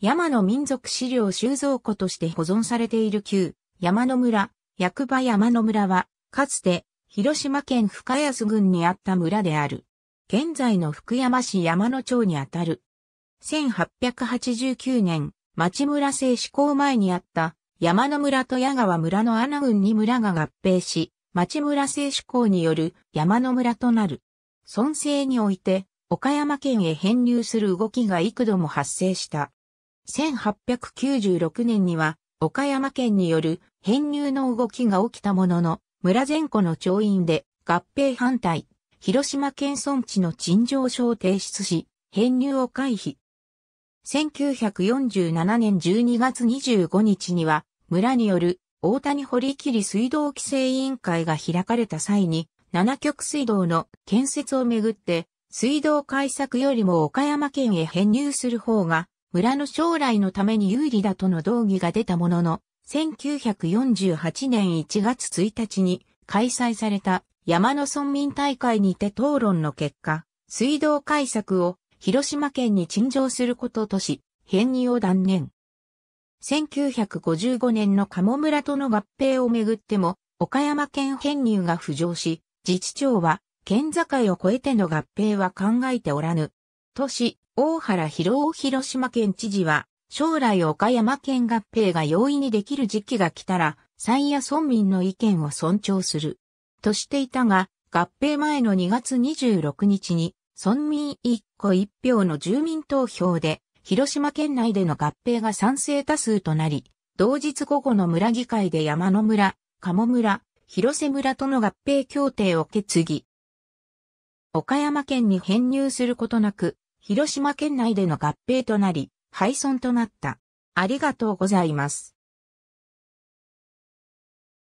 山の民族資料収蔵庫として保存されている旧山の村、役場山の村は、かつて広島県深安郡にあった村である。現在の福山市山野町にあたる。1889年、町村制施行前にあった山の村と矢川村の穴郡に村が合併し、町村制施行による山の村となる。村制において、岡山県へ編入する動きが幾度も発生した。1896年には岡山県による編入の動きが起きたものの、村前湖の調印で合併反対、広島県村地の陳情書を提出し、編入を回避。1947年12月25日には、村による大谷堀切水道規制委員会が開かれた際に、7極水道の建設をめぐって、水道開削よりも岡山県へ編入する方が村の将来のために有利だとの動議が出たものの、1948年1月1日に開催された山の村民大会にて討論の結果、水道改策を広島県に陳情することとし、編入を断念。1955年の鴨村との合併をめぐっても、岡山県編入が浮上し、自治庁は県境を越えての合併は考えておらぬ。とし、大原博夫広島県知事は、将来岡山県合併が容易にできる時期が来たら、山野村民の意見を尊重する。としていたが、合併前の2月26日に、村民一個一票の住民投票で、広島県内での合併が賛成多数となり、同日午後の村議会で山野村、鴨村、広瀬村との合併協定を決議。岡山県に編入することなく、広島県内での合併となり、廃村となった。ありがとうございます。